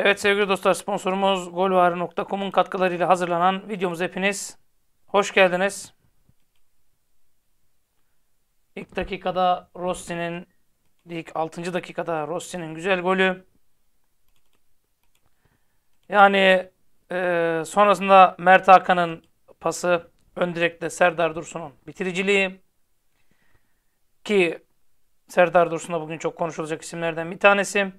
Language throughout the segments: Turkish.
Evet sevgili dostlar sponsorumuz golvari.com'un katkılarıyla hazırlanan videomuz hepiniz hoş geldiniz. İlk dakikada Rossi'nin ilk 6. dakikada Rossi'nin güzel golü. Yani e, sonrasında Mert Hakan'ın pası ön direkte Serdar Dursun'un bitiriciliği ki Serdar Dursun da bugün çok konuşulacak isimlerden bir tanesi.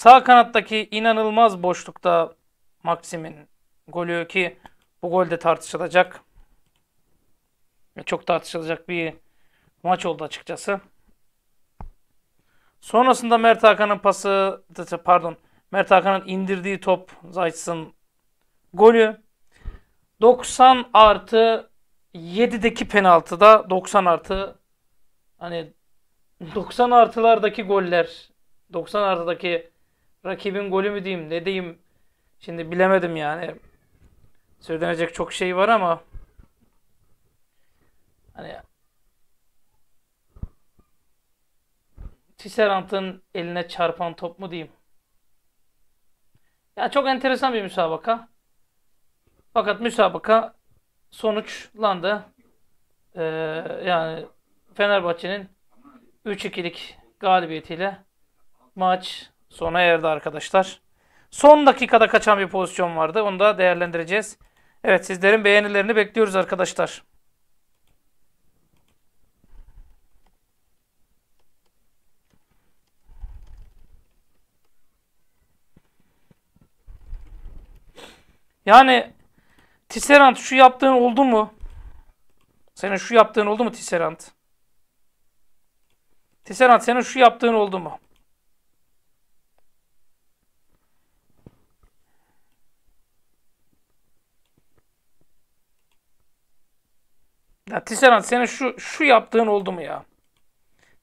Sağ kanattaki inanılmaz boşlukta Maxim'in golü ki bu gol de tartışılacak. Çok tartışılacak bir maç oldu açıkçası. Sonrasında Mert Hakan'ın pası, pardon Mert Hakan'ın indirdiği top Zayt'sın golü. 90 artı 7'deki penaltıda 90 artı hani 90 artılardaki goller 90 artıdaki rakibin golü mü diyeyim ne diyeyim şimdi bilemedim yani. Söylenecek çok şey var ama hani Tisserant'ın eline çarpan top mu diyeyim. Ya çok enteresan bir müsabaka. Fakat müsabaka sonuçlandı. Ee, yani Fenerbahçe'nin 3-2'lik galibiyetiyle maç sona erdi arkadaşlar. Son dakikada kaçan bir pozisyon vardı. Onu da değerlendireceğiz. Evet sizlerin beğenilerini bekliyoruz arkadaşlar. Yani Tisserand şu yaptığın oldu mu? Senin şu yaptığın oldu mu Tisserand? Tisserand senin şu yaptığın oldu mu? Ya Tisaran senin şu şu yaptığın oldu mu ya?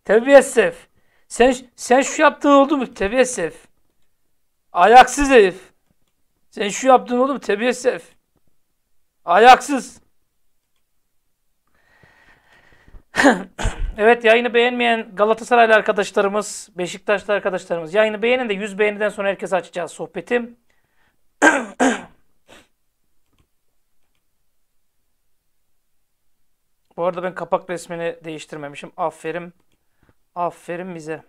Tebessef. Sen sen şu yaptığın oldu mu? Tebessef. Ayaksız herif. Sen şu yaptığın oldu mu? Tebessef. Ayaksız. evet yayını beğenmeyen Galatasaraylı arkadaşlarımız, Beşiktaşlı arkadaşlarımız yayını beğenin de 100 beğeniden sonra herkese açacağız sohbeti. Bu arada ben kapak resmini değiştirmemişim. Aferin. Aferin bize.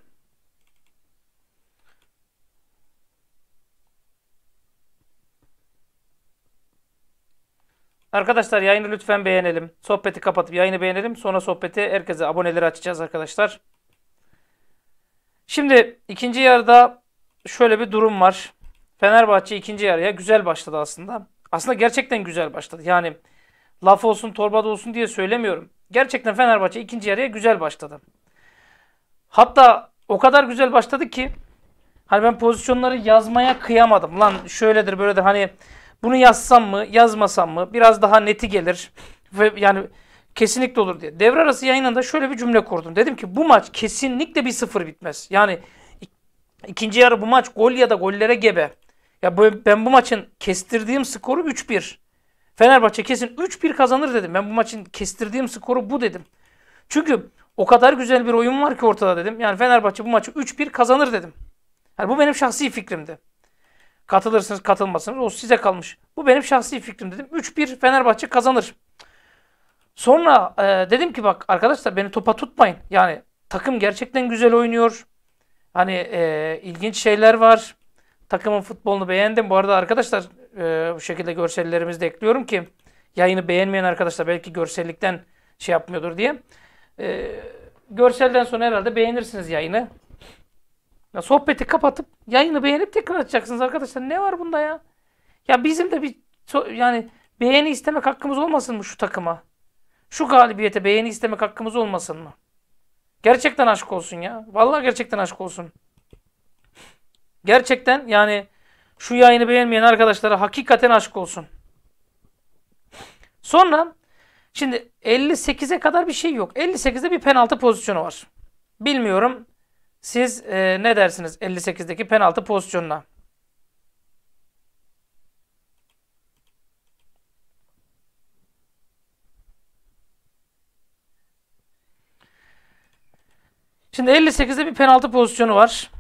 Arkadaşlar yayını lütfen beğenelim. Sohbeti kapatıp yayını beğenelim. Sonra sohbeti herkese aboneleri açacağız arkadaşlar. Şimdi ikinci yarıda şöyle bir durum var. Fenerbahçe ikinci yarıya güzel başladı aslında. Aslında gerçekten güzel başladı. Yani laf olsun torbada olsun diye söylemiyorum. Gerçekten Fenerbahçe ikinci yarıya güzel başladı. Hatta o kadar güzel başladı ki hani ben pozisyonları yazmaya kıyamadım. Lan şöyledir böyledir hani bunu yazsam mı yazmasam mı biraz daha neti gelir. Ve yani kesinlikle olur diye. Devre arası yayınında şöyle bir cümle kurdum. Dedim ki bu maç kesinlikle bir sıfır bitmez. Yani ikinci yarı bu maç gol ya da gollere gebe. Ya ben bu maçın kestirdiğim skoru 3-1. Fenerbahçe kesin 3-1 kazanır dedim. Ben bu maçın kestirdiğim skoru bu dedim. Çünkü o kadar güzel bir oyun var ki ortada dedim. Yani Fenerbahçe bu maçı 3-1 kazanır dedim. Yani bu benim şahsi fikrimdi. Katılırsınız katılmasınız o size kalmış. Bu benim şahsi fikrim dedim. 3-1 Fenerbahçe kazanır. Sonra e, dedim ki bak arkadaşlar beni topa tutmayın. Yani takım gerçekten güzel oynuyor. Hani e, ilginç şeyler var. Takımın futbolunu beğendim. Bu arada arkadaşlar e, bu şekilde görsellerimizi de ekliyorum ki yayını beğenmeyen arkadaşlar belki görsellikten şey yapmıyordur diye. E, görselden sonra herhalde beğenirsiniz yayını. Ya sohbeti kapatıp yayını beğenip tekrar açacaksınız arkadaşlar. Ne var bunda ya? Ya bizim de bir so yani beğeni istemek hakkımız olmasın mı şu takıma? Şu galibiyete beğeni istemek hakkımız olmasın mı? Gerçekten aşk olsun ya. Vallahi gerçekten aşk olsun. Gerçekten yani şu yayını beğenmeyen arkadaşlara hakikaten aşk olsun. Sonra şimdi 58'e kadar bir şey yok. 58'de bir penaltı pozisyonu var. Bilmiyorum siz e, ne dersiniz 58'deki penaltı pozisyonuna? Şimdi 58'de bir penaltı pozisyonu var.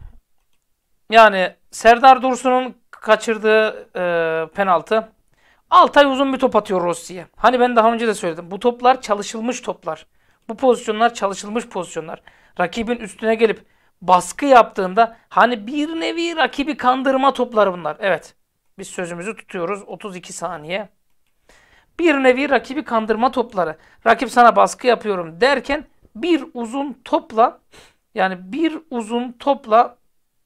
Yani Serdar Dursun'un kaçırdığı e, penaltı. Altay uzun bir top atıyor Rossi'ye. Hani ben daha önce de söyledim. Bu toplar çalışılmış toplar. Bu pozisyonlar çalışılmış pozisyonlar. Rakibin üstüne gelip baskı yaptığında hani bir nevi rakibi kandırma topları bunlar. Evet. Biz sözümüzü tutuyoruz. 32 saniye. Bir nevi rakibi kandırma topları. Rakip sana baskı yapıyorum derken bir uzun topla yani bir uzun topla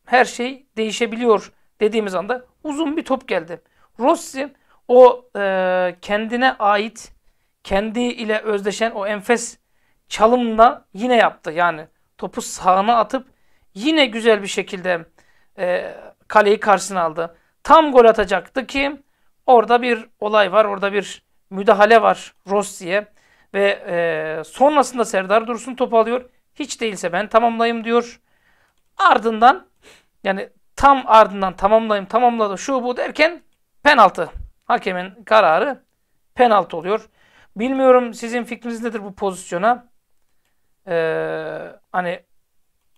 her şey değişebiliyor dediğimiz anda uzun bir top geldi. Rossi o e, kendine ait, kendi ile özdeşen o enfes çalımla yine yaptı. Yani topu sağına atıp yine güzel bir şekilde e, kaleyi karşısına aldı. Tam gol atacaktı ki orada bir olay var, orada bir müdahale var Rossi'ye. Ve e, sonrasında Serdar Dursun topu alıyor. Hiç değilse ben tamamlayayım diyor. Ardından yani tam ardından tamamlayayım tamamladı şu bu derken penaltı. Hakemin kararı penaltı oluyor. Bilmiyorum sizin fikriniz nedir bu pozisyona? Ee, hani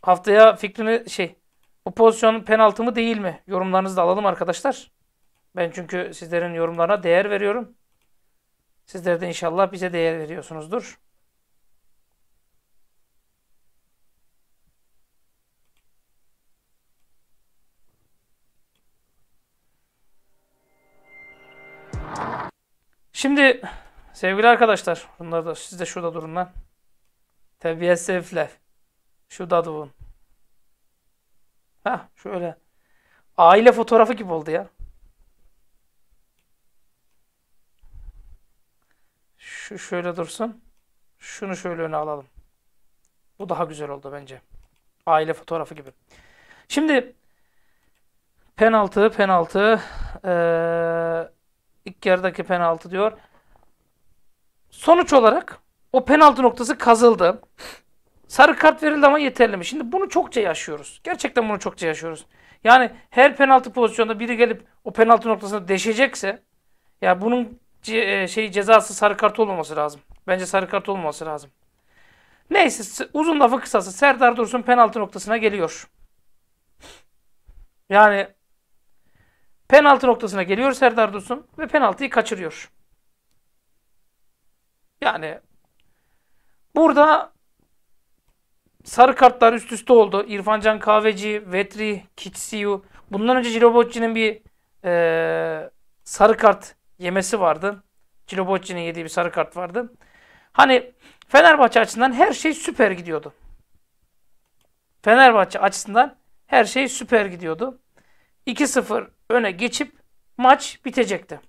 haftaya fikrini şey bu pozisyon penaltı mı değil mi? Yorumlarınızı da alalım arkadaşlar. Ben çünkü sizlerin yorumlarına değer veriyorum. Sizler de inşallah bize değer veriyorsunuzdur. Şimdi sevgili arkadaşlar, bunlar da siz de şurada durun lan. Tebiyesefle. Şurada durun. Ha şöyle. Aile fotoğrafı gibi oldu ya. Şu şöyle dursun. Şunu şöyle öne alalım. Bu daha güzel oldu bence. Aile fotoğrafı gibi. Şimdi penaltı penaltı ee, İlk yarıdaki penaltı diyor. Sonuç olarak o penaltı noktası kazıldı. Sarı kart verildi ama yeterli mi? Şimdi bunu çokça yaşıyoruz. Gerçekten bunu çokça yaşıyoruz. Yani her penaltı pozisyonda biri gelip o penaltı noktasına deşecekse ya bunun ce e, şey cezası sarı kart olmaması lazım. Bence sarı kart olmaması lazım. Neyse uzun lafı kısası Serdar Dursun penaltı noktasına geliyor. Yani Penaltı noktasına geliyor Serdar Dursun ve penaltıyı kaçırıyor. Yani burada sarı kartlar üst üste oldu. İrfancan Kahveci, Vetri, Kitsiyu. Bundan önce Cilobocci'nin bir e, sarı kart yemesi vardı. Cilobocci'nin yediği bir sarı kart vardı. Hani Fenerbahçe açısından her şey süper gidiyordu. Fenerbahçe açısından her şey süper gidiyordu. 2-0 öne geçip maç bitecekti.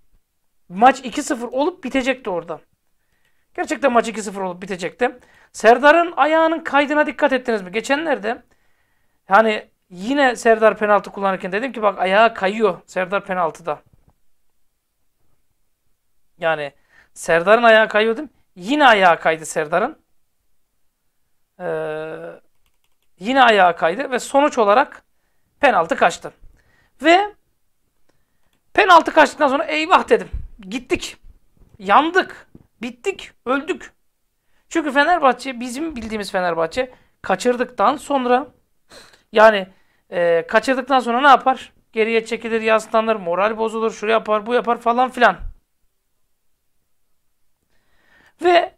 Maç 2-0 olup bitecekti orada. Gerçekten maç 2-0 olup bitecekti. Serdar'ın ayağının kaydına dikkat ettiniz mi? Geçenlerde hani yine Serdar penaltı kullanırken dedim ki bak ayağı kayıyor Serdar penaltıda. Yani Serdar'ın ayağı kayıyordum. Yine ayağı kaydı Serdar'ın. Ee, yine ayağa kaydı ve sonuç olarak penaltı kaçtı. Ve Penaltı kaçtıktan sonra eyvah dedim. Gittik. Yandık. Bittik. Öldük. Çünkü Fenerbahçe bizim bildiğimiz Fenerbahçe kaçırdıktan sonra yani e, kaçırdıktan sonra ne yapar? Geriye çekilir, yaslanır, moral bozulur, şunu yapar, bu yapar falan filan. Ve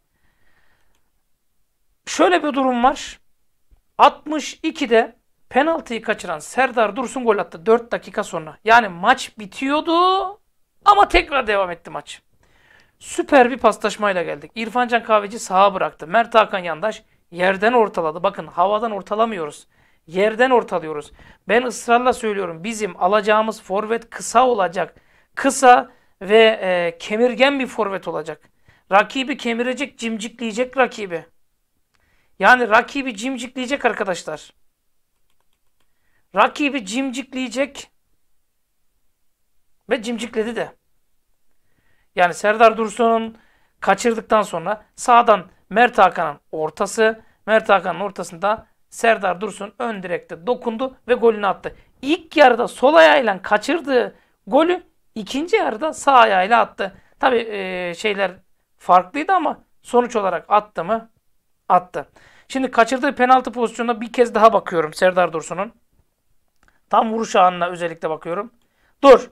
şöyle bir durum var. 62'de penaltıyı kaçıran Serdar Dursun gol attı 4 dakika sonra. Yani maç bitiyordu ama tekrar devam etti maç. Süper bir paslaşmayla geldik. İrfancan Kahveci sağa bıraktı. Mert Hakan Yandaş yerden ortaladı. Bakın havadan ortalamıyoruz. Yerden ortalıyoruz. Ben ısrarla söylüyorum. Bizim alacağımız forvet kısa olacak. Kısa ve e, kemirgen bir forvet olacak. Rakibi kemirecek, cimcikleyecek rakibi. Yani rakibi cimcikleyecek arkadaşlar. Rakibi cimcikleyecek ve cimcikledi de. Yani Serdar Dursun'un kaçırdıktan sonra sağdan Mert Hakan'ın ortası, Mert Hakan'ın ortasında Serdar Dursun ön direkte dokundu ve golünü attı. İlk yarıda sol ayağıyla kaçırdığı golü ikinci yarıda sağ ayağıyla attı. Tabi e, şeyler farklıydı ama sonuç olarak attı mı? Attı. Şimdi kaçırdığı penaltı pozisyonuna bir kez daha bakıyorum Serdar Dursun'un. Tam vuruş anına özellikle bakıyorum. Dur.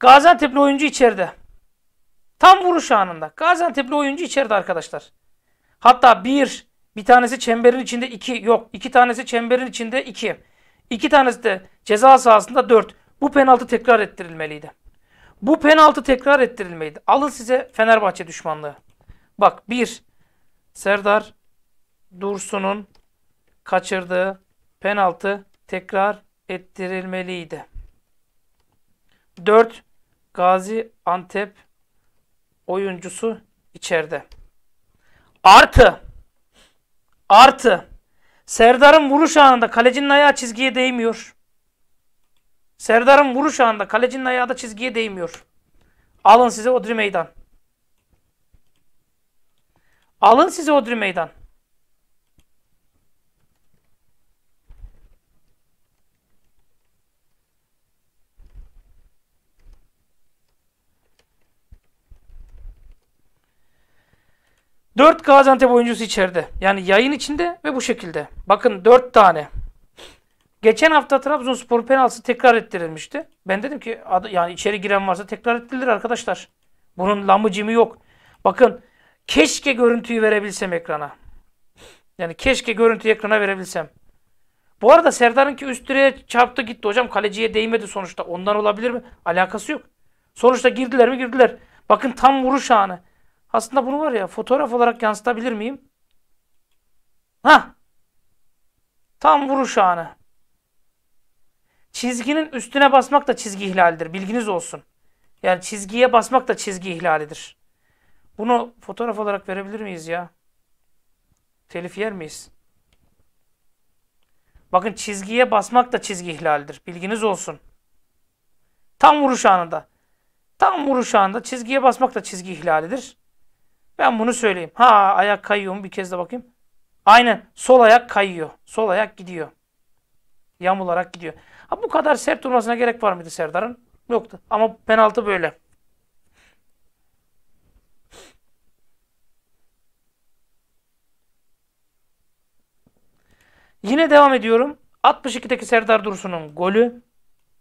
Gaziantep'li oyuncu içeride. Tam vuruş anında. Gaziantep'li oyuncu içeride arkadaşlar. Hatta bir, bir tanesi çemberin içinde iki, yok iki tanesi çemberin içinde iki. İki tanesi de ceza sahasında dört. Bu penaltı tekrar ettirilmeliydi. Bu penaltı tekrar ettirilmeliydi. Alın size Fenerbahçe düşmanlığı. Bak bir, Serdar Dursun'un kaçırdığı penaltı tekrar ettirilmeliydi. 4. Gazi Antep oyuncusu içeride. Artı artı Serdar'ın vuruş anında kalecinin ayağı çizgiye değmiyor. Serdar'ın vuruş anında kalecinin ayağı da çizgiye değmiyor. Alın size Odri Meydan. Alın size Odri Meydan. 4 Gaziantep oyuncusu içeride. Yani yayın içinde ve bu şekilde. Bakın 4 tane. Geçen hafta Trabzonspor penaltısı tekrar ettirilmişti. Ben dedim ki yani içeri giren varsa tekrar ettirilir arkadaşlar. Bunun lamı cimi yok. Bakın keşke görüntüyü verebilsem ekrana. Yani keşke görüntüyü ekrana verebilsem. Bu arada Serdar'ınki üst direğe çarptı gitti hocam. Kaleciye değmedi sonuçta. Ondan olabilir mi? Alakası yok. Sonuçta girdiler mi girdiler. Bakın tam vuruş anı. Aslında bunu var ya fotoğraf olarak yansıtabilir miyim? Ha, Tam vuruş anı. Çizginin üstüne basmak da çizgi ihlalidir. Bilginiz olsun. Yani çizgiye basmak da çizgi ihlalidir. Bunu fotoğraf olarak verebilir miyiz ya? Telif yer miyiz? Bakın çizgiye basmak da çizgi ihlalidir. Bilginiz olsun. Tam vuruş anında. Tam vuruş anında çizgiye basmak da çizgi ihlalidir. Ben bunu söyleyeyim. Ha ayak kayıyor mu? Bir kez de bakayım. Aynen. Sol ayak kayıyor. Sol ayak gidiyor. Yamularak gidiyor. Ha, bu kadar sert durmasına gerek var mıydı Serdar'ın? Yoktu. Ama penaltı böyle. Yine devam ediyorum. 62'deki Serdar Dursun'un golü.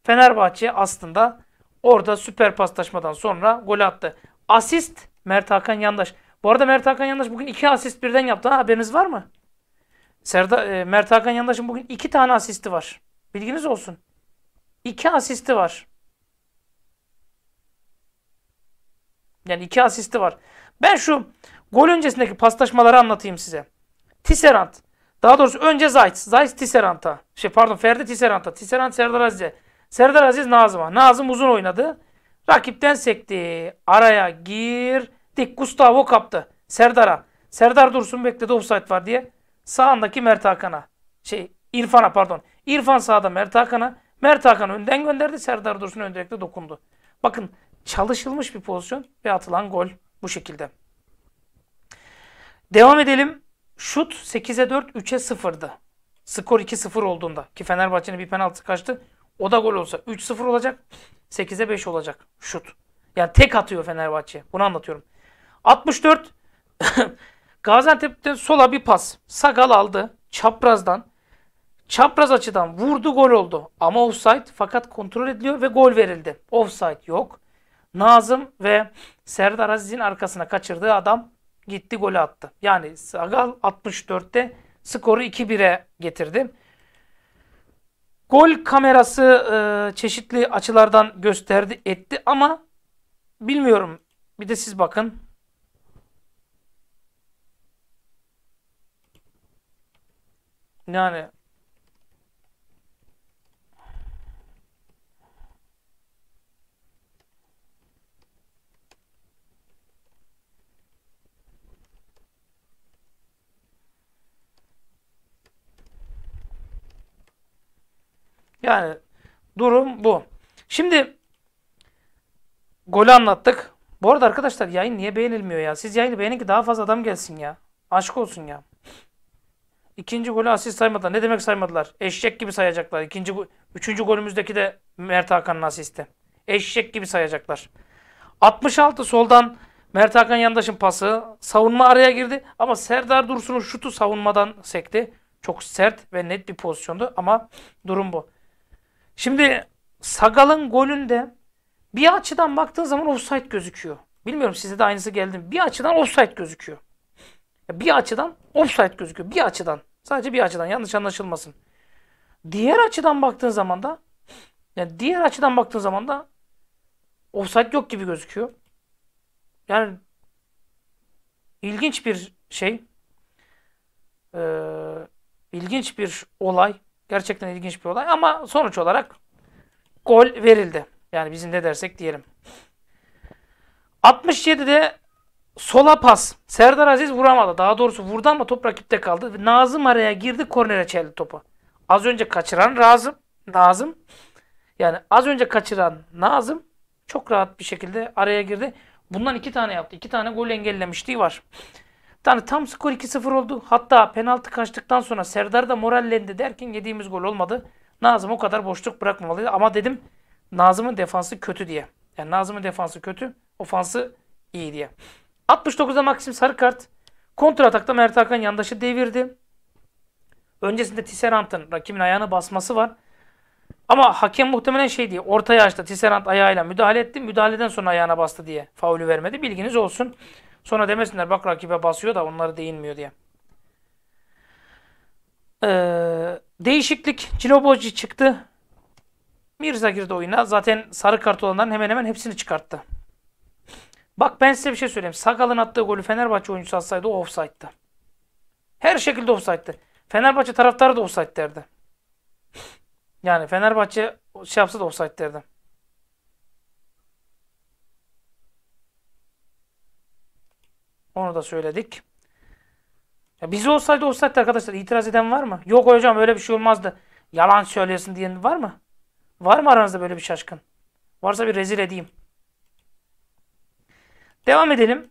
Fenerbahçe aslında orada süper paslaşmadan sonra golü attı. Asist Mert Hakan Yandaş. Bu arada Mert Hakan Yandaş bugün iki asist birden yaptı. Ha, haberiniz var mı? Serda, e, Mert Hakan Yandaş'ın bugün iki tane asisti var. Bilginiz olsun. İki asisti var. Yani iki asisti var. Ben şu gol öncesindeki paslaşmaları anlatayım size. Tisserant Daha doğrusu önce Zayt. Zayt Tisseranta. Şey pardon Ferdi Tisseranta. Tisserant Serdar Aziz'e. Serdar Aziz Nazım'a. Nazım uzun oynadı. Rakipten sekti. Araya gir. Dik Gustavo kaptı. Serdar'a. Serdar Dursun bekledi offside var diye. Sağındaki Mert Hakan'a. Şey İrfan'a pardon. İrfan sağda Mert Hakan'a. Mert Hakan önden gönderdi. Serdar Dursun ön direkte dokundu. Bakın çalışılmış bir pozisyon ve atılan gol bu şekilde. Devam edelim. Şut 8'e 4, 3'e 0'dı. Skor 2-0 olduğunda ki Fenerbahçe'nin bir penaltı kaçtı. O da gol olsa 3-0 olacak, 8'e 5 olacak şut. Yani tek atıyor Fenerbahçe. Bunu anlatıyorum. 64 Gaziantep'ten sola bir pas. Sakal aldı. Çaprazdan. Çapraz açıdan vurdu gol oldu. Ama offside fakat kontrol ediliyor ve gol verildi. Offside yok. Nazım ve Serdar Aziz'in arkasına kaçırdığı adam gitti golü attı. Yani Sagal 64'te skoru 2-1'e getirdi. Gol kamerası e, çeşitli açılardan gösterdi etti ama bilmiyorum. Bir de siz bakın. Yani Yani durum bu. Şimdi golü anlattık. Bu arada arkadaşlar yayın niye beğenilmiyor ya? Siz yayını beğenin ki daha fazla adam gelsin ya. Aşk olsun ya. İkinci golü asist saymadılar. Ne demek saymadılar? Eşek gibi sayacaklar. İkinci, üçüncü golümüzdeki de Mert Hakan'ın asisti. Eşek gibi sayacaklar. 66 soldan Mert Hakan Yandaş'ın pası. Savunma araya girdi ama Serdar Dursun'un şutu savunmadan sekti. Çok sert ve net bir pozisyondu ama durum bu. Şimdi Sagal'ın golünde bir açıdan baktığın zaman offside gözüküyor. Bilmiyorum size de aynısı geldi Bir açıdan offside gözüküyor. Bir açıdan offside gözüküyor. Bir açıdan. Sadece bir açıdan yanlış anlaşılmasın. Diğer açıdan baktığın zaman da yani diğer açıdan baktığın zaman da offside yok gibi gözüküyor. Yani ilginç bir şey. Ee, ilginç bir olay. Gerçekten ilginç bir olay ama sonuç olarak gol verildi. Yani bizim ne dersek diyelim. 67'de Sola pas. Serdar Aziz vuramadı. Daha doğrusu vurdu ama top rakipte kaldı. Nazım araya girdi. Kornere çeldi topu. Az önce kaçıran Razım. Nazım. Yani az önce kaçıran Nazım çok rahat bir şekilde araya girdi. Bundan iki tane yaptı. İki tane gol engellemişliği var. Yani tam skor 2-0 oldu. Hatta penaltı kaçtıktan sonra Serdar da morallendi derken yediğimiz gol olmadı. Nazım o kadar boşluk bırakmamalıydı. Ama dedim Nazım'ın defansı kötü diye. Yani Nazım'ın defansı kötü, ofansı iyi diye. 69'da Maxim sarı kart. Kontra atakta Mert Hakan yandaşı devirdi. Öncesinde Tisserant'ın rakibin ayağını basması var. Ama hakem muhtemelen şey diye ortaya açtı. Tisserant ayağıyla müdahale etti. Müdahaleden sonra ayağına bastı diye faulü vermedi. Bilginiz olsun. Sonra demesinler bak rakibe basıyor da onları değinmiyor diye. Ee, değişiklik. Cilobozci çıktı. Mirza de oyuna zaten sarı kart olanların hemen hemen hepsini çıkarttı. Bak ben size bir şey söyleyeyim. Sakal'ın attığı golü Fenerbahçe oyuncusu atsaydı o offside'dı. Her şekilde offside'dı. Fenerbahçe taraftarı da offside derdi. Yani Fenerbahçe şey yapsa da offside derdi. Onu da söyledik. Ya bizi olsaydı olsaydı arkadaşlar itiraz eden var mı? Yok hocam öyle bir şey olmazdı. Yalan söylüyorsun diyen var mı? Var mı aranızda böyle bir şaşkın? Varsa bir rezil edeyim. Devam edelim.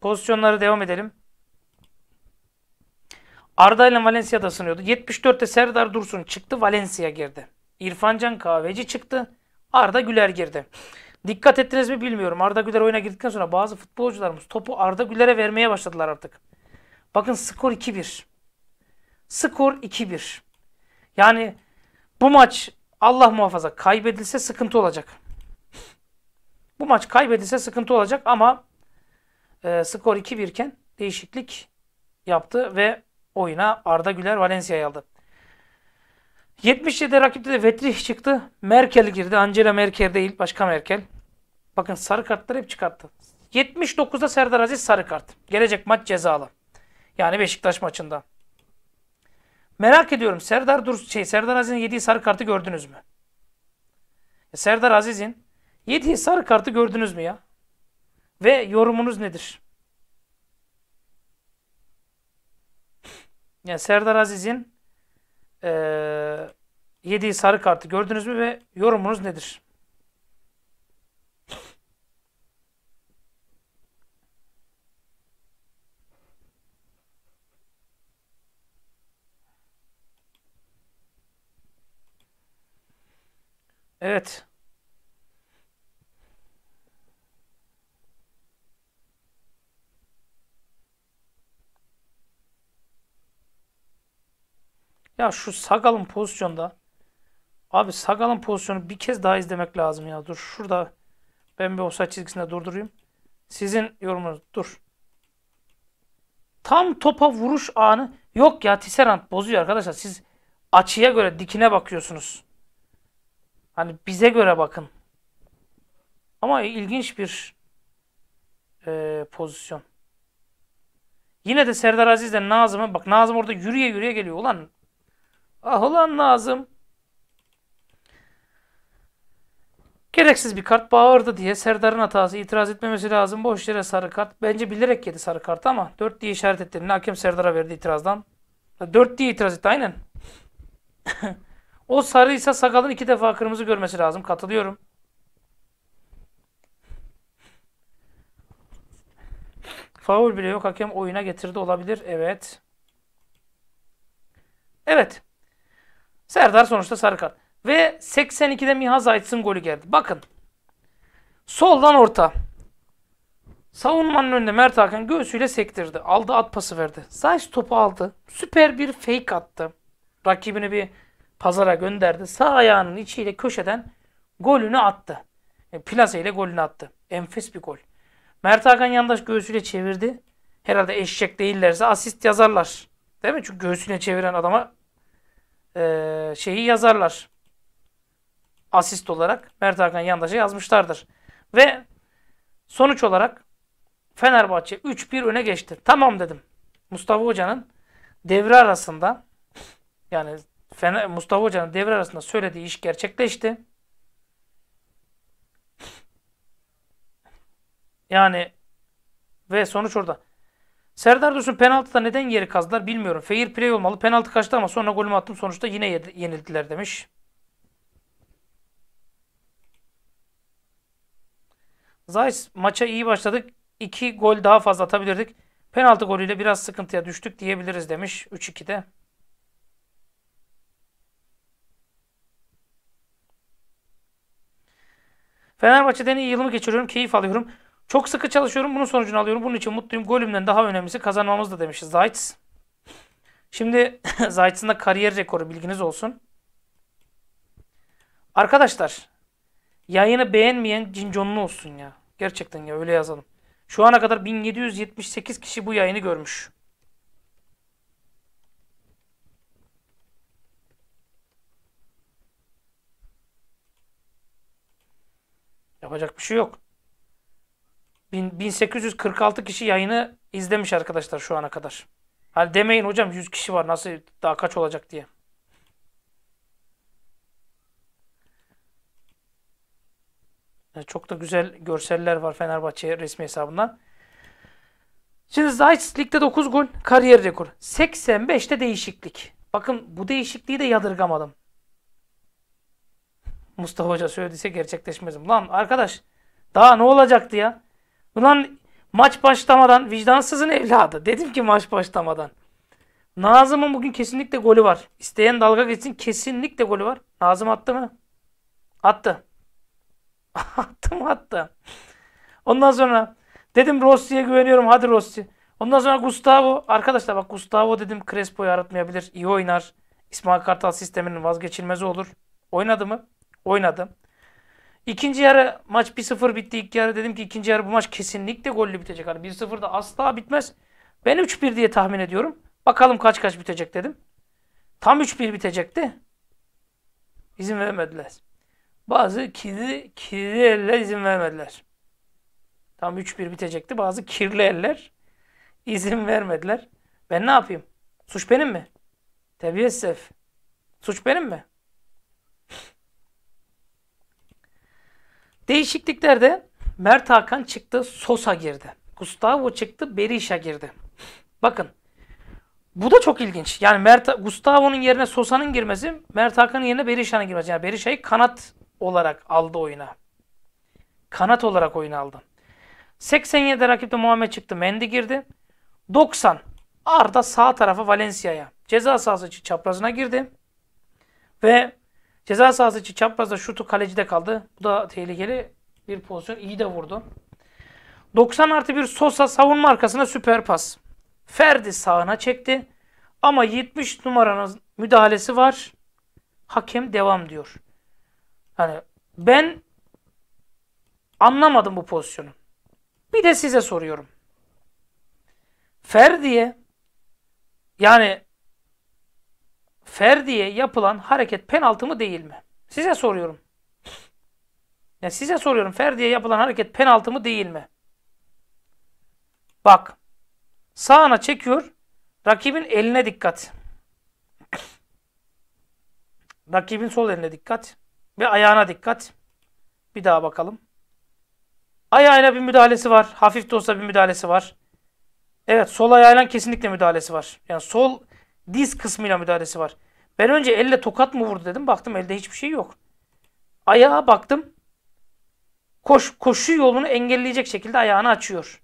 Pozisyonları devam edelim. Arda ile Valencia'da sınıyordu. 74'te Serdar Dursun çıktı. Valencia girdi. İrfancan Kahveci çıktı. Arda Güler girdi. Dikkat ettiniz mi bilmiyorum. Arda Güler oyuna girdikten sonra bazı futbolcularımız topu Arda Güler'e vermeye başladılar artık. Bakın skor 2-1. Skor 2-1. Yani bu maç Allah muhafaza kaybedilse sıkıntı olacak. Bu maç kaybedilse sıkıntı olacak ama e, skor 2-1 iken değişiklik yaptı ve oyuna Arda Güler Valencia'yı aldı. 77'de rakipte de Vetrih çıktı. Merkel girdi. Angela Merkel değil. Başka Merkel. Bakın sarı kartları hep çıkarttı. 79'da Serdar Aziz sarı kart. Gelecek maç cezalı. Yani Beşiktaş maçında. Merak ediyorum Serdar Dur şey Serdar Aziz'in yediği sarı kartı gördünüz mü? Serdar Aziz'in yediği sarı kartı gördünüz mü ya? Ve yorumunuz nedir? Yani Serdar Aziz'in e, yediği sarı kartı gördünüz mü ve yorumunuz nedir? Evet. Ya şu Sagal'ın pozisyonda abi Sagal'ın pozisyonu bir kez daha izlemek lazım ya. Dur şurada ben bir offside çizgisinde durdurayım. Sizin yorumunuz dur. Tam topa vuruş anı yok ya Tisserand bozuyor arkadaşlar. Siz açıya göre dikine bakıyorsunuz. Hani bize göre bakın. Ama ilginç bir e, pozisyon. Yine de Serdar Aziz'le Nazım'ı bak Nazım orada yürüye yürüye geliyor. Ulan Ah ulan Nazım. Gereksiz bir kart bağırdı diye Serdar'ın hatası itiraz etmemesi lazım. Boş yere sarı kart. Bence bilerek yedi sarı kartı ama 4 diye işaret ettiğini hakem Serdar'a verdi itirazdan. 4 diye itiraz etti aynen. o sarıysa sakalın iki defa kırmızı görmesi lazım. Katılıyorum. Faul bile yok. Hakem oyuna getirdi olabilir. Evet. Evet. Serdar sonuçta sarı kart. Ve 82'de Miha Zayt'sın golü geldi. Bakın. Soldan orta. Savunmanın önünde Mert Hakan göğsüyle sektirdi. Aldı at pası verdi. Zayt topu aldı. Süper bir fake attı. Rakibini bir pazara gönderdi. Sağ ayağının içiyle köşeden golünü attı. E, Plaza ile golünü attı. Enfes bir gol. Mert Hakan yandaş göğsüyle çevirdi. Herhalde eşek değillerse asist yazarlar. Değil mi? Çünkü göğsüne çeviren adama e, şeyi yazarlar. Asist olarak Mert Hakan Yandaş'a yazmışlardır. Ve sonuç olarak Fenerbahçe 3-1 öne geçti. Tamam dedim. Mustafa Hoca'nın devre arasında yani Fener, Mustafa Hoca'nın devre arasında söylediği iş gerçekleşti. Yani ve sonuç orada. Serdar Dursun penaltıda neden yeri kazdılar bilmiyorum. Fair play olmalı. Penaltı kaçtı ama sonra golümü attım. Sonuçta yine yenildiler demiş. Zayis maça iyi başladık. 2 gol daha fazla atabilirdik. Penaltı golüyle biraz sıkıntıya düştük diyebiliriz demiş 3-2'de. Fenerbahçe'den iyi yılımı geçiriyorum. Keyif alıyorum. Çok sıkı çalışıyorum. Bunun sonucunu alıyorum. Bunun için mutluyum. Golümden daha önemlisi kazanmamız da demişiz Zayt's. Şimdi Zayt'sın da kariyer rekoru bilginiz olsun. Arkadaşlar yayını beğenmeyen cinconlu olsun ya. Gerçekten ya öyle yazalım. Şu ana kadar 1778 kişi bu yayını görmüş. Yapacak bir şey yok. 1846 kişi yayını izlemiş arkadaşlar şu ana kadar. Hani demeyin hocam 100 kişi var nasıl daha kaç olacak diye. Çok da güzel görseller var Fenerbahçe resmi hesabından. Şimdi Zayt ligde 9 gol kariyer rekoru. 85'te değişiklik. Bakın bu değişikliği de yadırgamadım. Mustafa Hoca söylediyse gerçekleşmezim. Lan arkadaş daha ne olacaktı ya? Ulan maç başlamadan vicdansızın evladı. Dedim ki maç başlamadan. Nazım'ın bugün kesinlikle golü var. İsteyen dalga geçsin kesinlikle golü var. Nazım attı mı? Attı. attı mı attı. Ondan sonra dedim Rossi'ye güveniyorum hadi Rossi. Ondan sonra Gustavo. Arkadaşlar bak Gustavo dedim Crespo'yu aratmayabilir. İyi oynar. İsmail Kartal sisteminin vazgeçilmezi olur. Oynadı mı? Oynadı. İkinci yarı maç 1-0 bitti. İlk yarı dedim ki ikinci yarı bu maç kesinlikle gollü bitecek. Hani 1-0 da asla bitmez. Ben 3-1 diye tahmin ediyorum. Bakalım kaç kaç bitecek dedim. Tam 3-1 bitecekti. İzin vermediler. Bazı kirli, kirli eller izin vermediler. Tam 3-1 bitecekti. Bazı kirli eller izin vermediler. Ben ne yapayım? Suç benim mi? Tebiyesef. Suç benim mi? Değişikliklerde Mert Hakan çıktı, Sosa girdi. Gustavo çıktı, Berisha girdi. Bakın. Bu da çok ilginç. Yani Mert Gustavo'nun yerine Sosa'nın girmesi, Mert Hakan'ın yerine Berisha'nın girmesi. Yani Berisha'yı kanat olarak aldı oyuna. Kanat olarak oyuna aldı. 87'de rakipte Muhammed çıktı. Mendy girdi. 90 Arda sağ tarafa Valencia'ya. Ceza sahası için çaprazına girdi. Ve Ceza sahası için çaprazda şutu kalecide kaldı. Bu da tehlikeli bir pozisyon. İyi de vurdu. 90 artı bir Sosa savunma arkasına süper pas. Ferdi sağına çekti. Ama 70 numaranın müdahalesi var. Hakem devam diyor. Yani ben anlamadım bu pozisyonu. Bir de size soruyorum. Ferdi'ye yani Ferdi'ye yapılan hareket penaltı mı değil mi? Size soruyorum. Ya size soruyorum. Ferdi'ye yapılan hareket penaltı mı değil mi? Bak. Sağına çekiyor. Rakibin eline dikkat. Rakibin sol eline dikkat. Ve ayağına dikkat. Bir daha bakalım. Ayağına bir müdahalesi var. Hafif de olsa bir müdahalesi var. Evet sol ayağıyla kesinlikle müdahalesi var. Yani sol Diz kısmıyla müdahalesi var. Ben önce elle tokat mı vurdu dedim. Baktım elde hiçbir şey yok. Ayağa baktım. Koş, koşu yolunu engelleyecek şekilde ayağını açıyor.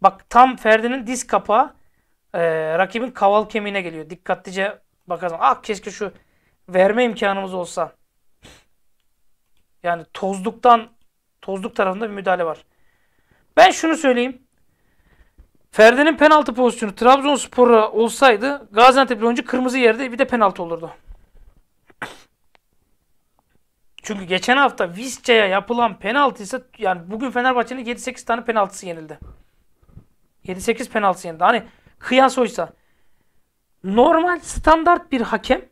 Bak tam Ferdi'nin diz kapağı e, rakibin kaval kemiğine geliyor. Dikkatlice bakalım. Ah keşke şu verme imkanımız olsa. Yani tozluktan tozluk tarafında bir müdahale var. Ben şunu söyleyeyim. Ferdi'nin penaltı pozisyonu Trabzonspor'a olsaydı Gaziantep'li oyuncu kırmızı yerde bir de penaltı olurdu. Çünkü geçen hafta Visca'ya yapılan penaltı ise yani bugün Fenerbahçe'nin 7-8 tane penaltısı yenildi. 7-8 penaltısı yenildi. Hani kıyas oysa normal standart bir hakem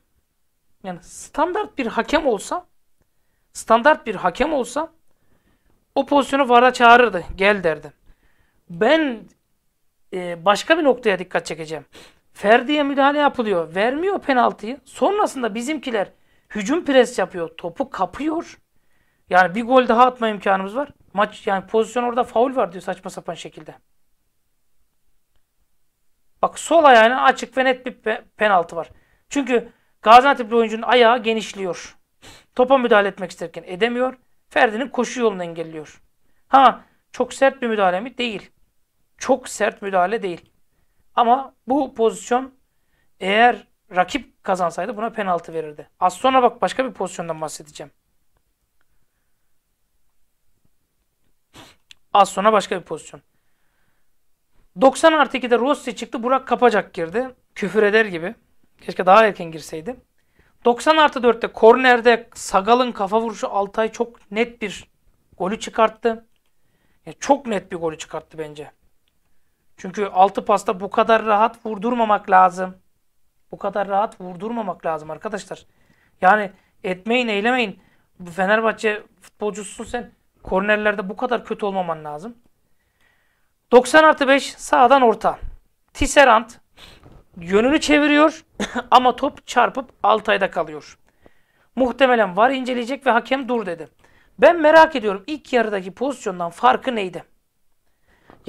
yani standart bir hakem olsa standart bir hakem olsa o pozisyonu VAR'a çağırırdı. Gel derdi. Ben e, başka bir noktaya dikkat çekeceğim. Ferdi'ye müdahale yapılıyor. Vermiyor penaltıyı. Sonrasında bizimkiler hücum pres yapıyor. Topu kapıyor. Yani bir gol daha atma imkanımız var. Maç yani pozisyon orada faul var diyor saçma sapan şekilde. Bak sol ayağına açık ve net bir pe penaltı var. Çünkü Gaziantep'li oyuncunun ayağı genişliyor. Topa müdahale etmek isterken edemiyor. Ferdi'nin koşu yolunu engelliyor. Ha çok sert bir müdahale mi? Değil çok sert müdahale değil. Ama bu pozisyon eğer rakip kazansaydı buna penaltı verirdi. Az sonra bak başka bir pozisyondan bahsedeceğim. Az sonra başka bir pozisyon. 90 artı 2'de Rossi çıktı. Burak Kapacak girdi. Küfür eder gibi. Keşke daha erken girseydi. 90 artı 4'te kornerde Sagal'ın kafa vuruşu Altay çok net bir golü çıkarttı. Yani çok net bir golü çıkarttı bence. Çünkü altı pasta bu kadar rahat vurdurmamak lazım. Bu kadar rahat vurdurmamak lazım arkadaşlar. Yani etmeyin, eylemeyin. Fenerbahçe futbolcusun sen. Kornerlerde bu kadar kötü olmaman lazım. 90 artı 5 sağdan orta. Tisserand yönünü çeviriyor ama top çarpıp Altay'da kalıyor. Muhtemelen var inceleyecek ve hakem dur dedi. Ben merak ediyorum ilk yarıdaki pozisyondan farkı neydi?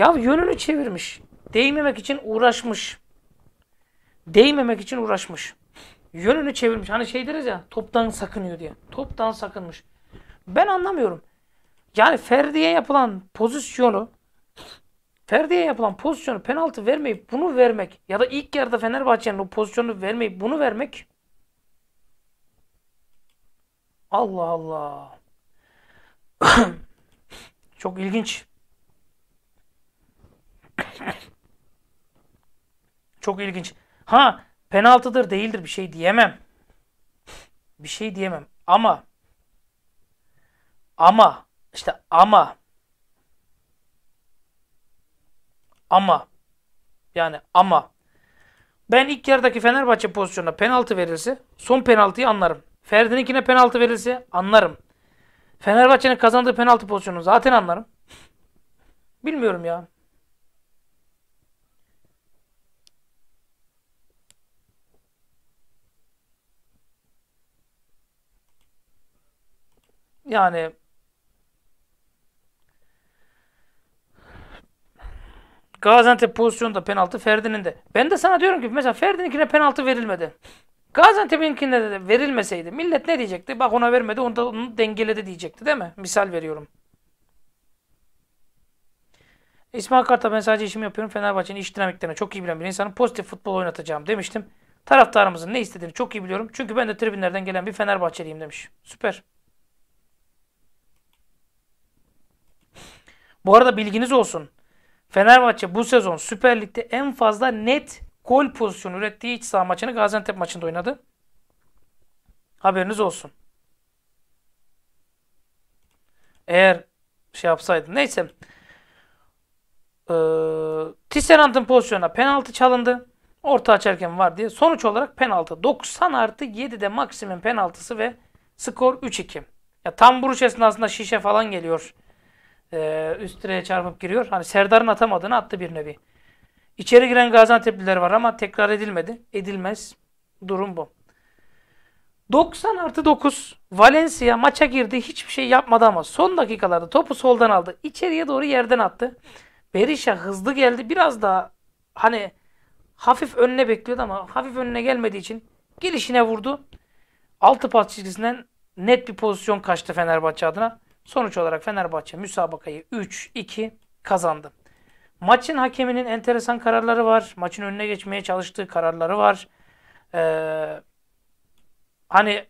Ya yönünü çevirmiş. Değmemek için uğraşmış. Değmemek için uğraşmış. Yönünü çevirmiş. Hani şey deriz ya toptan sakınıyor diye. Toptan sakınmış. Ben anlamıyorum. Yani Ferdi'ye yapılan pozisyonu Ferdi'ye yapılan pozisyonu penaltı vermeyip bunu vermek ya da ilk yarıda Fenerbahçe'nin o pozisyonu vermeyip bunu vermek Allah Allah. Çok ilginç. Çok ilginç. Ha penaltıdır değildir bir şey diyemem. Bir şey diyemem. Ama ama işte ama ama yani ama ben ilk yarıdaki Fenerbahçe pozisyonuna penaltı verilse son penaltıyı anlarım. Ferdi'ninkine penaltı verilse anlarım. Fenerbahçe'nin kazandığı penaltı pozisyonunu zaten anlarım. Bilmiyorum ya. Yani Gaziantep pozisyonda penaltı Ferdi'nin de. Ben de sana diyorum ki mesela Ferdi'ninkine penaltı verilmedi. Gaziantep'inkine de verilmeseydi millet ne diyecekti? Bak ona vermedi onu da onu dengeledi diyecekti değil mi? Misal veriyorum. İsmail Kartal ben sadece işimi yapıyorum. Fenerbahçe'nin iş dinamiklerine çok iyi bilen bir insanım. Pozitif futbol oynatacağım demiştim. Taraftarımızın ne istediğini çok iyi biliyorum. Çünkü ben de tribünlerden gelen bir Fenerbahçeliyim demiş. Süper. Bu arada bilginiz olsun. Fenerbahçe bu sezon Süper Lig'de en fazla net gol pozisyonu ürettiği iç saha maçını Gaziantep maçında oynadı. Haberiniz olsun. Eğer şey yapsaydı. Neyse. Ee, Tisserant'ın pozisyonuna penaltı çalındı. Orta açarken var diye. Sonuç olarak penaltı. 90 artı 7'de maksimum penaltısı ve skor 3-2. Ya tam vuruş esnasında şişe falan geliyor e, üst direğe çarpıp giriyor. Hani Serdar'ın atamadığını attı bir nevi. İçeri giren Gaziantep'liler var ama tekrar edilmedi. Edilmez. Durum bu. 90 artı 9 Valencia maça girdi hiçbir şey yapmadı ama son dakikalarda topu soldan aldı. İçeriye doğru yerden attı. Berisha hızlı geldi. Biraz daha hani hafif önüne bekliyordu ama hafif önüne gelmediği için girişine vurdu. Altı pas çizgisinden net bir pozisyon kaçtı Fenerbahçe adına. Sonuç olarak Fenerbahçe müsabakayı 3-2 kazandı. Maçın hakeminin enteresan kararları var. Maçın önüne geçmeye çalıştığı kararları var. Ee, hani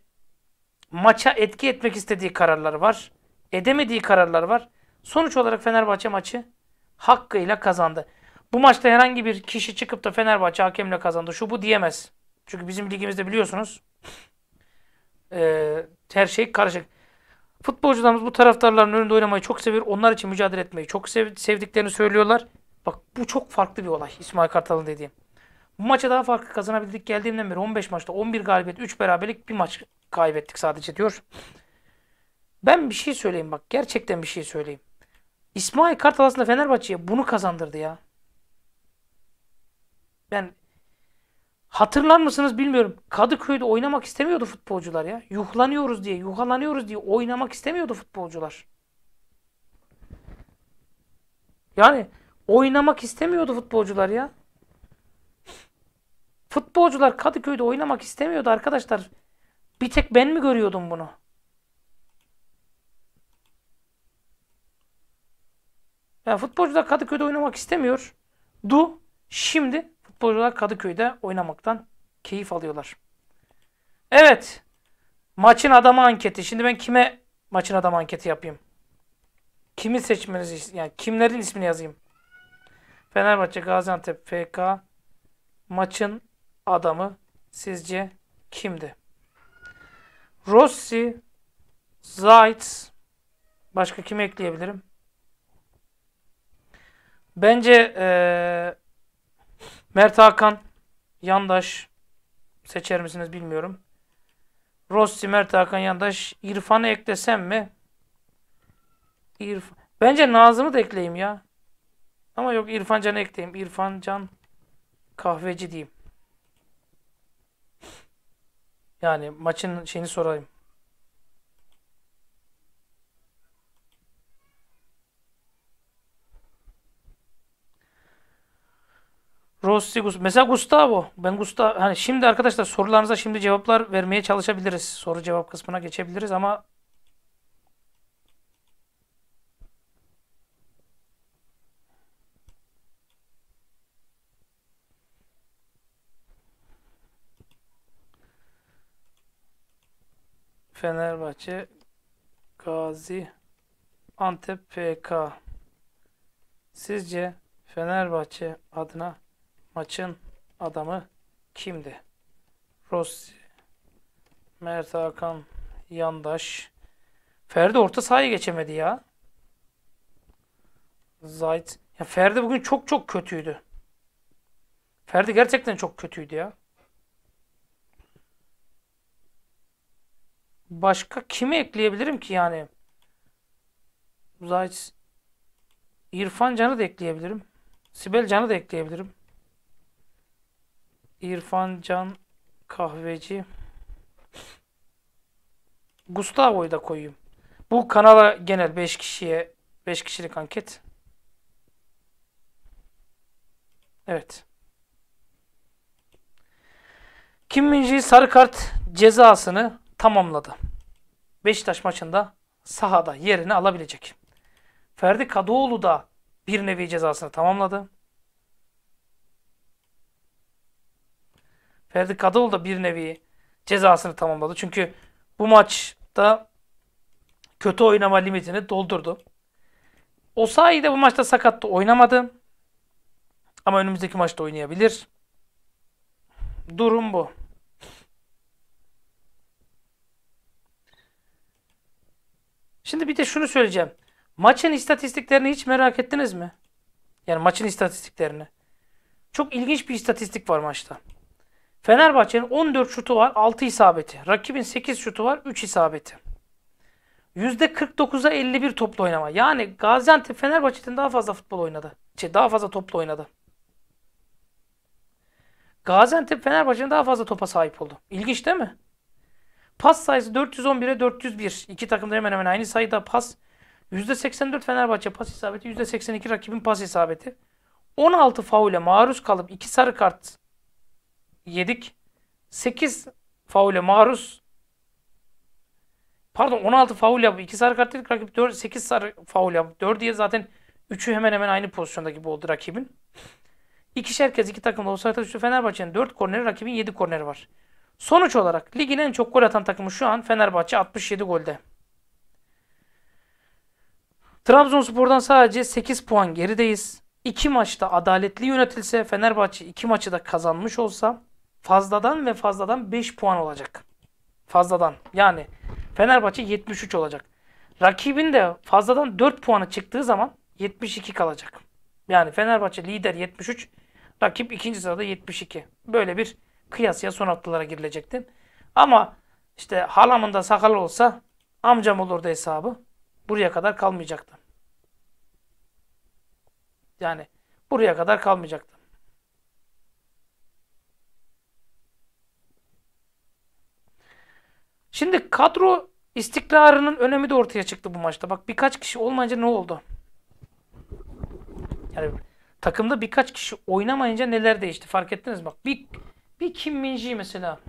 maça etki etmek istediği kararları var. Edemediği kararları var. Sonuç olarak Fenerbahçe maçı hakkıyla kazandı. Bu maçta herhangi bir kişi çıkıp da Fenerbahçe hakemle kazandı. Şu bu diyemez. Çünkü bizim ligimizde biliyorsunuz e, her şey karışık. Futbolcularımız bu taraftarların önünde oynamayı çok seviyor. Onlar için mücadele etmeyi çok sev sevdiklerini söylüyorlar. Bak bu çok farklı bir olay İsmail Kartal'ın dediğim. Bu maça daha farklı kazanabildik geldiğimden beri 15 maçta 11 galibiyet 3 beraberlik bir maç kaybettik sadece diyor. Ben bir şey söyleyeyim bak gerçekten bir şey söyleyeyim. İsmail Kartal aslında Fenerbahçe'ye bunu kazandırdı ya. Ben Hatırlar mısınız bilmiyorum. Kadıköy'de oynamak istemiyordu futbolcular ya. Yuhlanıyoruz diye, yuhalanıyoruz diye oynamak istemiyordu futbolcular. Yani oynamak istemiyordu futbolcular ya. Futbolcular Kadıköy'de oynamak istemiyordu arkadaşlar. Bir tek ben mi görüyordum bunu? Ya futbolcular Kadıköy'de oynamak istemiyor. Du şimdi Futbolcular Kadıköy'de oynamaktan keyif alıyorlar. Evet. Maçın adamı anketi. Şimdi ben kime maçın adamı anketi yapayım? Kimi seçmenizi yani kimlerin ismini yazayım? Fenerbahçe, Gaziantep, FK maçın adamı sizce kimdi? Rossi, Zaitz, başka kimi ekleyebilirim? Bence ee, Mert Hakan Yandaş seçer misiniz bilmiyorum. Rossi, Mert Hakan Yandaş. İrfan'ı eklesem mi? İrfan, Bence Nazım'ı da ekleyeyim ya. Ama yok İrfan Can'ı ekleyeyim. İrfan Can kahveci diyeyim. Yani maçın şeyini sorayım. Rossi, mesela Gustavo. Ben Gustavo hani şimdi arkadaşlar sorularınıza şimdi cevaplar vermeye çalışabiliriz. Soru cevap kısmına geçebiliriz ama Fenerbahçe Gazi Antep PK Sizce Fenerbahçe adına Maçın adamı kimdi? Rossi, Mert Hakan, Yandaş. Ferdi orta sahaya geçemedi ya. Zayt. Ya Ferdi bugün çok çok kötüydü. Ferdi gerçekten çok kötüydü ya. Başka kimi ekleyebilirim ki yani? Zayt. İrfan Can'ı da ekleyebilirim. Sibel Can'ı da ekleyebilirim. İrfan Can Kahveci. Gustavo'yu da koyayım. Bu kanala genel 5 kişiye 5 kişilik anket. Evet. Kim Minji sarı kart cezasını tamamladı. Beşiktaş maçında sahada yerini alabilecek. Ferdi Kadıoğlu da bir nevi cezasını tamamladı. Ferdi Kadıoğlu da bir nevi cezasını tamamladı. Çünkü bu maçta kötü oynama limitini doldurdu. O sayede bu maçta sakattı oynamadı. Ama önümüzdeki maçta oynayabilir. Durum bu. Şimdi bir de şunu söyleyeceğim. Maçın istatistiklerini hiç merak ettiniz mi? Yani maçın istatistiklerini. Çok ilginç bir istatistik var maçta. Fenerbahçe'nin 14 şutu var, 6 isabeti. Rakibin 8 şutu var, 3 isabeti. %49'a 51 toplu oynama. Yani Gaziantep Fenerbahçe'den daha fazla futbol oynadı. Şey, daha fazla toplu oynadı. Gaziantep Fenerbahçe'den daha fazla topa sahip oldu. İlginç değil mi? Pas sayısı 411'e 401. İki takımda da hemen hemen aynı sayıda pas. %84 Fenerbahçe pas isabeti, %82 rakibin pas isabeti. 16 faule maruz kalıp 2 sarı kart yedik. 8 faule maruz. Pardon 16 faul yapıp 2 sarı kart dedik. Rakip 4, 8 sarı faul yapıp diye zaten 3'ü hemen hemen aynı pozisyonda gibi oldu rakibin. İkişer kez iki takımda olsaydı üstü Fenerbahçe'nin 4 korneri, rakibin 7 korneri var. Sonuç olarak ligin en çok gol atan takımı şu an Fenerbahçe 67 golde. Trabzonspor'dan sadece 8 puan gerideyiz. 2 maçta adaletli yönetilse Fenerbahçe 2 maçı da kazanmış olsa fazladan ve fazladan 5 puan olacak. Fazladan. Yani Fenerbahçe 73 olacak. Rakibin de fazladan 4 puanı çıktığı zaman 72 kalacak. Yani Fenerbahçe lider 73, rakip ikinci sırada 72. Böyle bir kıyasıya son haftalara girilecekti. Ama işte halamın da sakalı olsa amcam olurdu hesabı. Buraya kadar kalmayacaktı. Yani buraya kadar kalmayacaktı. Şimdi kadro istikrarının önemi de ortaya çıktı bu maçta. Bak birkaç kişi olmayınca ne oldu? Yani takımda birkaç kişi oynamayınca neler değişti fark ettiniz mi? Bak bir, bir Kim Minji mesela.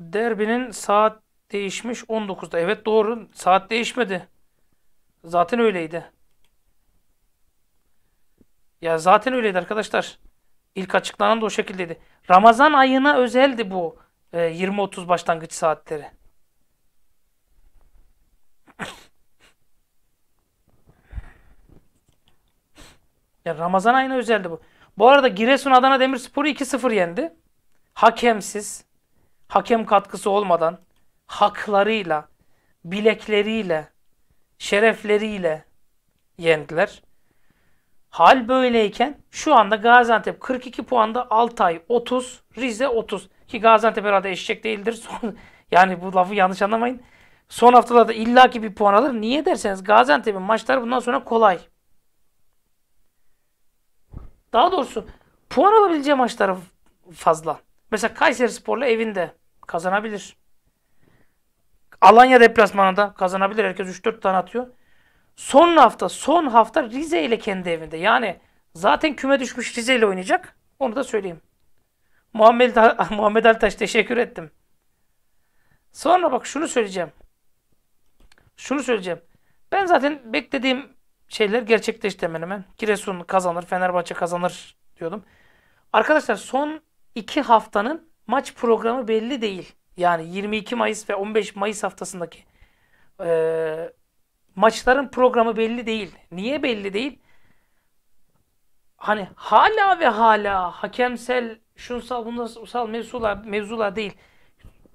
Derbinin saat değişmiş 19'da. Evet doğru. Saat değişmedi. Zaten öyleydi. Ya zaten öyleydi arkadaşlar. İlk açıklanan da o şekildeydi. Ramazan ayına özeldi bu e, 20-30 başlangıç saatleri. ya Ramazan ayına özeldi bu. Bu arada Giresun Adana Demirspor'u 2-0 yendi. Hakemsiz, hakem katkısı olmadan haklarıyla, bilekleriyle, şerefleriyle yendiler. Hal böyleyken şu anda Gaziantep 42 puanda Altay 30, Rize 30. Ki Gaziantep herhalde eşek değildir. Son, yani bu lafı yanlış anlamayın. Son haftalarda illaki bir puan alır. Niye derseniz Gaziantep'in maçları bundan sonra kolay. Daha doğrusu puan alabileceği maçları fazla. Mesela Kayseri Spor'la evinde kazanabilir. Alanya deplasmanında kazanabilir. Herkes 3-4 tane atıyor. Son hafta, son hafta Rize ile kendi evinde. Yani zaten küme düşmüş Rize ile oynayacak. Onu da söyleyeyim. Muhammed, Muhammed Altaş teşekkür ettim. Sonra bak şunu söyleyeceğim. Şunu söyleyeceğim. Ben zaten beklediğim şeyler gerçekleşti hemen hemen. Giresun kazanır, Fenerbahçe kazanır diyordum. Arkadaşlar son iki haftanın maç programı belli değil. Yani 22 Mayıs ve 15 Mayıs haftasındaki e, maçların programı belli değil. Niye belli değil? Hani hala ve hala hakemsel, şunsal, bunsal mevzular, mevzular değil.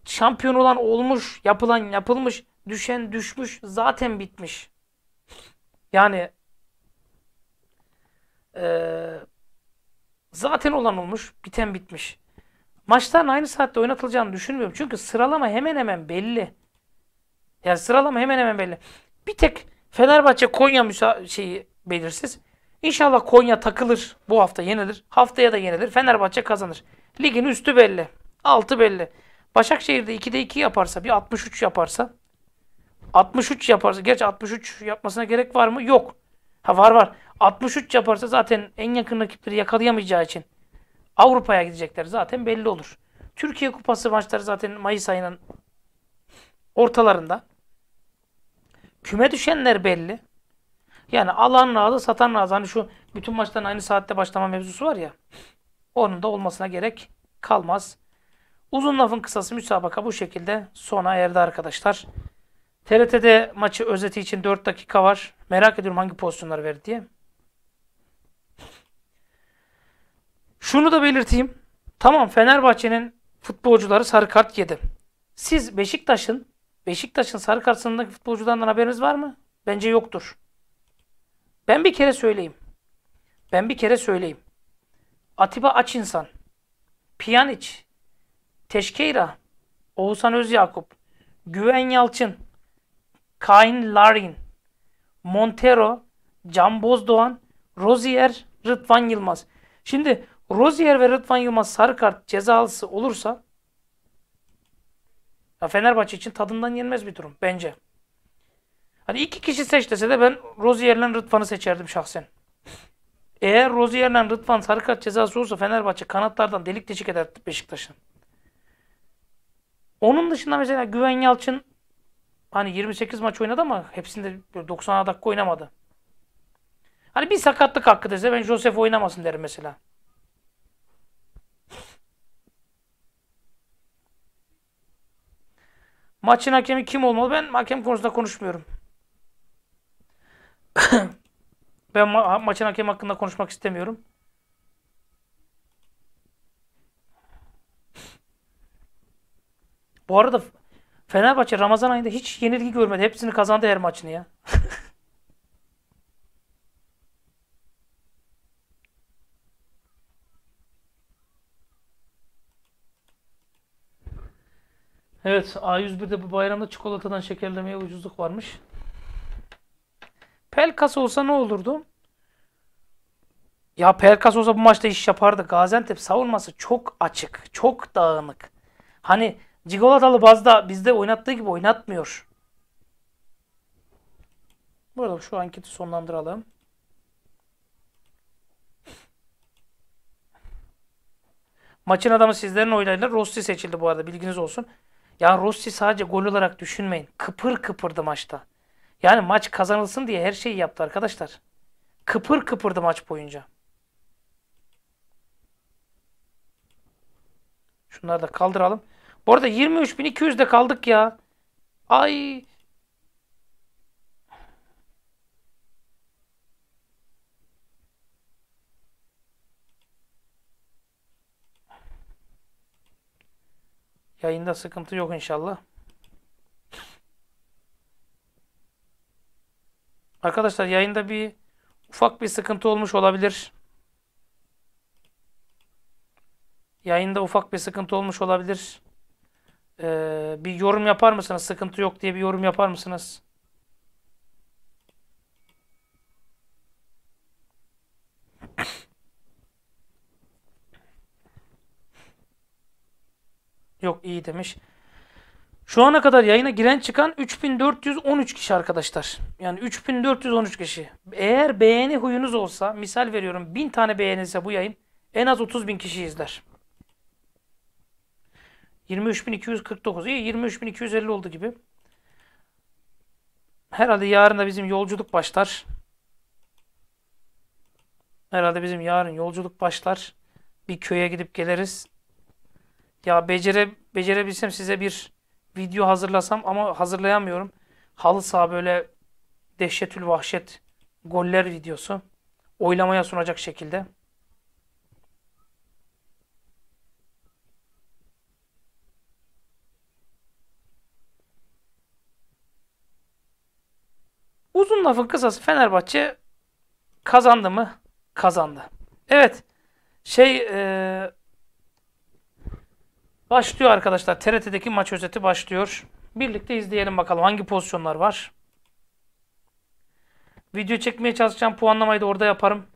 Şampiyon olan olmuş, yapılan yapılmış, düşen düşmüş, zaten bitmiş. Yani e, zaten olan olmuş, biten bitmiş maçların aynı saatte oynatılacağını düşünmüyorum. Çünkü sıralama hemen hemen belli. Yani sıralama hemen hemen belli. Bir tek Fenerbahçe Konya müsa şeyi belirsiz. İnşallah Konya takılır. Bu hafta yenilir. Haftaya da yenilir. Fenerbahçe kazanır. Ligin üstü belli. Altı belli. Başakşehir'de 2'de 2 yaparsa bir 63 yaparsa 63 yaparsa gerçi 63 yapmasına gerek var mı? Yok. Ha var var. 63 yaparsa zaten en yakın rakipleri yakalayamayacağı için Avrupa'ya gidecekler zaten belli olur. Türkiye Kupası maçları zaten Mayıs ayının ortalarında. Küme düşenler belli. Yani alan razı, satan razı. Hani şu bütün maçtan aynı saatte başlama mevzusu var ya. Onun da olmasına gerek kalmaz. Uzun lafın kısası müsabaka bu şekilde sona erdi arkadaşlar. TRT'de maçı özeti için 4 dakika var. Merak ediyorum hangi pozisyonları verdi diye. Şunu da belirteyim. Tamam Fenerbahçe'nin futbolcuları sarı kart yedi. Siz Beşiktaş'ın Beşiktaş'ın sarı kart sınırındaki futbolculardan haberiniz var mı? Bence yoktur. Ben bir kere söyleyeyim. Ben bir kere söyleyeyim. Atiba aç insan. Pjanic, Teşkeyra, Oğuzhan Özyakup, Güven Yalçın, Kain Larin, Montero, Can Bozdoğan, Rozier, Rıdvan Yılmaz. Şimdi Rozier ve Rıdvan Yılmaz sarı kart cezalısı olursa ya Fenerbahçe için tadından yenmez bir durum bence. Hani iki kişi seç dese de ben Rozier'le Rıdvan'ı seçerdim şahsen. Eğer Rozier'le Rıdvan sarı kart cezası olursa Fenerbahçe kanatlardan delik deşik eder Beşiktaş'ın. Onun dışında mesela Güven Yalçın hani 28 maç oynadı ama hepsinde 90 dakika oynamadı. Hani bir sakatlık hakkı dese ben Josef oynamasın derim mesela. Maçın hakemi kim olmalı? Ben hakem konusunda konuşmuyorum. ben ma maçın hakemi hakkında konuşmak istemiyorum. Bu arada Fenerbahçe Ramazan ayında hiç yenilgi görmedi. Hepsini kazandı her maçını ya. Evet A101'de bu bayramda çikolatadan şekerlemeye ucuzluk varmış. Pelkas olsa ne olurdu? Ya Pelkas olsa bu maçta iş yapardı. Gaziantep savunması çok açık. Çok dağınık. Hani Cigolatalı bazda bizde oynattığı gibi oynatmıyor. Burada şu anketi sonlandıralım. Maçın adamı sizlerin oylarıyla Rossi seçildi bu arada bilginiz olsun. Ya Rossi sadece gol olarak düşünmeyin. Kıpır kıpırdı maçta. Yani maç kazanılsın diye her şeyi yaptı arkadaşlar. Kıpır kıpırdı maç boyunca. Şunları da kaldıralım. Bu arada 23.200'de kaldık ya. Ay Yayında sıkıntı yok inşallah. Arkadaşlar yayında bir ufak bir sıkıntı olmuş olabilir. Yayında ufak bir sıkıntı olmuş olabilir. Ee, bir yorum yapar mısınız? Sıkıntı yok diye bir yorum yapar mısınız? Yok iyi demiş. Şu ana kadar yayına giren çıkan 3413 kişi arkadaşlar. Yani 3413 kişi. Eğer beğeni huyunuz olsa, misal veriyorum 1000 tane beğenilse bu yayın en az 30 bin kişi izler. 23.249 iyi 23.250 oldu gibi. Herhalde yarın da bizim yolculuk başlar. Herhalde bizim yarın yolculuk başlar. Bir köye gidip geliriz. Ya becere, becerebilsem size bir video hazırlasam ama hazırlayamıyorum. Halı saha böyle dehşetül vahşet goller videosu. Oylamaya sunacak şekilde. Uzun lafın kısası Fenerbahçe kazandı mı? Kazandı. Evet. Şey e, Başlıyor arkadaşlar. TRT'deki maç özeti başlıyor. Birlikte izleyelim bakalım hangi pozisyonlar var. Video çekmeye çalışacağım. Puanlamayı da orada yaparım.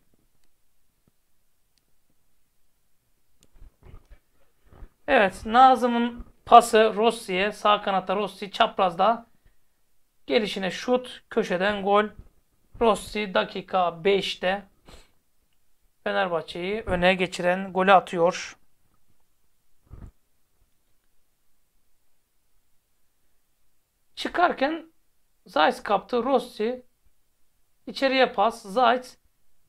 Evet. Nazım'ın pası Rossi'ye. Sağ kanatta Rossi çaprazda. Gelişine şut. Köşeden gol. Rossi dakika 5'te Fenerbahçe'yi öne geçiren golü atıyor. Çıkarken Zayt kaptı. Rossi içeriye pas. Zayt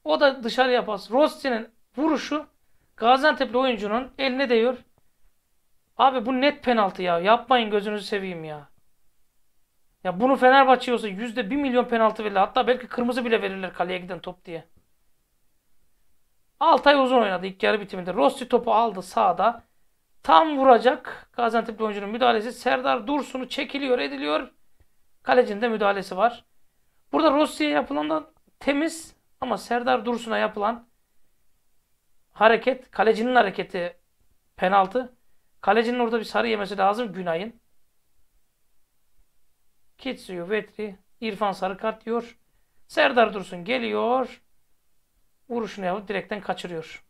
o da dışarıya pas. Rossi'nin vuruşu Gaziantep'li oyuncunun eline değiyor. Abi bu net penaltı ya. Yapmayın gözünüzü seveyim ya. Ya bunu Fenerbahçe olsa yüzde bir milyon penaltı verirler. Hatta belki kırmızı bile verirler kaleye giden top diye. Altay uzun oynadı ilk yarı bitiminde. Rossi topu aldı sağda. Tam vuracak Gaziantep'li oyuncunun müdahalesi. Serdar Dursun'u çekiliyor ediliyor. Kalecinin de müdahalesi var. Burada Rossi'ye yapılan da temiz ama Serdar Dursun'a yapılan hareket, kalecinin hareketi penaltı. Kalecinin orada bir sarı yemesi lazım Günay'ın. Kitsuyu Vetri, İrfan sarı kart diyor. Serdar Dursun geliyor. Vuruşunu yapıp direkten kaçırıyor.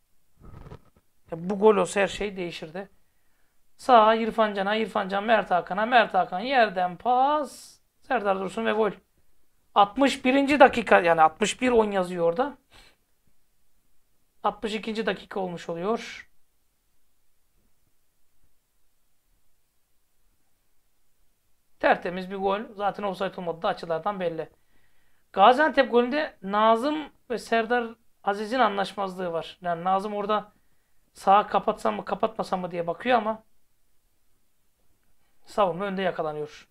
Ya bu gol olsa her şey değişirdi. Sağ İrfan Can'a, İrfan Can Mert Hakan'a, Mert Hakan yerden pas. Serdar Dursun ve gol. 61. dakika yani 61 10 yazıyor orada. 62. dakika olmuş oluyor. Tertemiz bir gol. Zaten offside olmadı da açılardan belli. Gaziantep golünde Nazım ve Serdar Aziz'in anlaşmazlığı var. Yani Nazım orada sağa kapatsam mı kapatmasam mı diye bakıyor ama savunma önde yakalanıyor.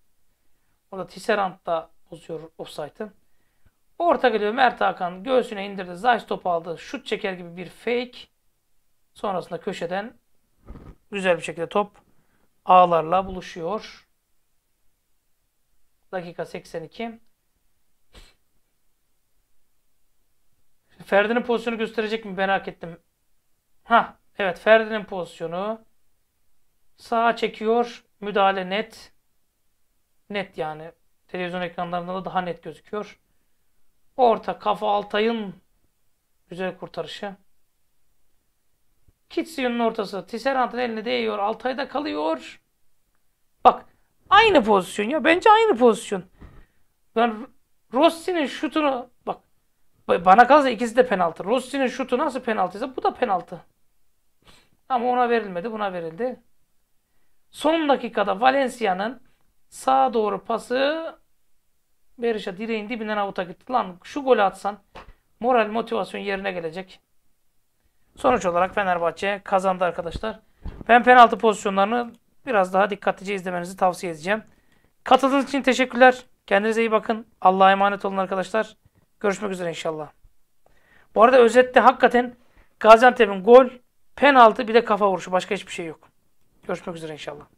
O da Tisserand da bozuyor offside'ı. Orta geliyor Mert Hakan göğsüne indirdi. Zayt top aldı. Şut çeker gibi bir fake. Sonrasında köşeden güzel bir şekilde top ağlarla buluşuyor. Dakika 82. Ferdi'nin pozisyonu gösterecek mi merak ettim. Ha, evet Ferdi'nin pozisyonu. Sağa çekiyor müdahale net. Net yani. Televizyon ekranlarında da daha net gözüküyor. Orta kafa Altay'ın güzel kurtarışı. Kitsiyon'un ortası. Tisserant'ın eline değiyor. Altay'da kalıyor. Bak aynı pozisyon ya. Bence aynı pozisyon. Ben Rossi'nin şutunu bak bana kalsa ikisi de penaltı. Rossi'nin şutu nasıl penaltıysa bu da penaltı. Ama ona verilmedi, buna verildi. Son dakikada Valencia'nın sağa doğru pası Berisha direğin dibinden avuta gitti. Lan şu golü atsan moral motivasyon yerine gelecek. Sonuç olarak Fenerbahçe kazandı arkadaşlar. Ben penaltı pozisyonlarını biraz daha dikkatlice izlemenizi tavsiye edeceğim. Katıldığınız için teşekkürler. Kendinize iyi bakın. Allah'a emanet olun arkadaşlar. Görüşmek üzere inşallah. Bu arada özette hakikaten Gaziantep'in gol, penaltı bir de kafa vuruşu. Başka hiçbir şey yok. Görüşmek üzere inşallah.